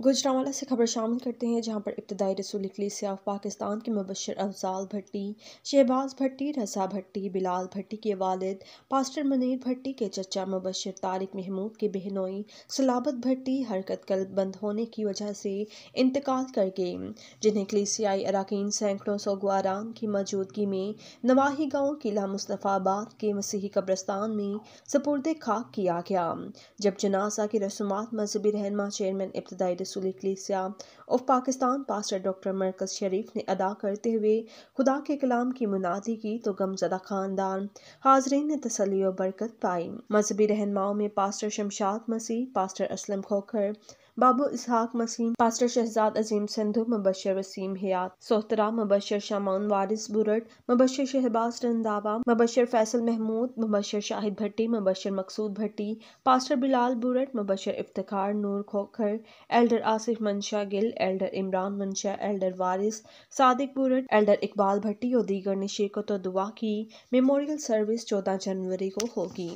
गुजरावाला से खबर शामिल करते हैं जहां पर इब्तदाई रसूल से ऑफ पाकिस्तान के मुबशर अफजाल भट्टी शहबाज भट्टी रसा भट्टी बिलाल भट्टी के वालिद पास्टर मनीर भट्टी के चचा मुबशर तारिक महमूद के बहनोई सलाबत भट्टी हरकत कल बंद होने की वजह से इंतकाल कर गए जिन्हें कलीसियाई अरकान सैकड़ों सोगवारान की मौजूदगी में नवाही गाँव किला मुस्तफ़ाबाद के मसीही कब्रस्तान में सपुरद खाक किया गया जब जनासा की रस्मात मजहबी रहनमा चेयरमैन इब्तदाई रसूल इकलीसिया of Pakistan pastor doctor Markaz Sharif ने अदा करते हुए खुदा के कलाम की मुनादी की तो गमजदा खानदान हाजरीन ने तसली और बरकत पाई मजहबी रहनमाओं में pastor Shamshad Masih pastor Aslam Khokhar Babu Ishaq Masim pastor Shahzad Azeem Sindhu Mubashar Waseem Hayat Sohotra Mubashar Shaman Waris Burt Mubashar Shahbaz Randhawa Mubashar Faisal Mahmood Mubashar Shahid Bhatti Mubashar Maqsood Bhatti pastor Bilal Burt Mubashar Iftar Noor Khokhar elder Asif Mansha Gill elder Imran Mansha elder Waris Sadiq Burt elder Iqbal Bhatti और दीगर ने शिरकत तो दुआ की मेमोरियल सर्विस चौदह जनवरी को होगी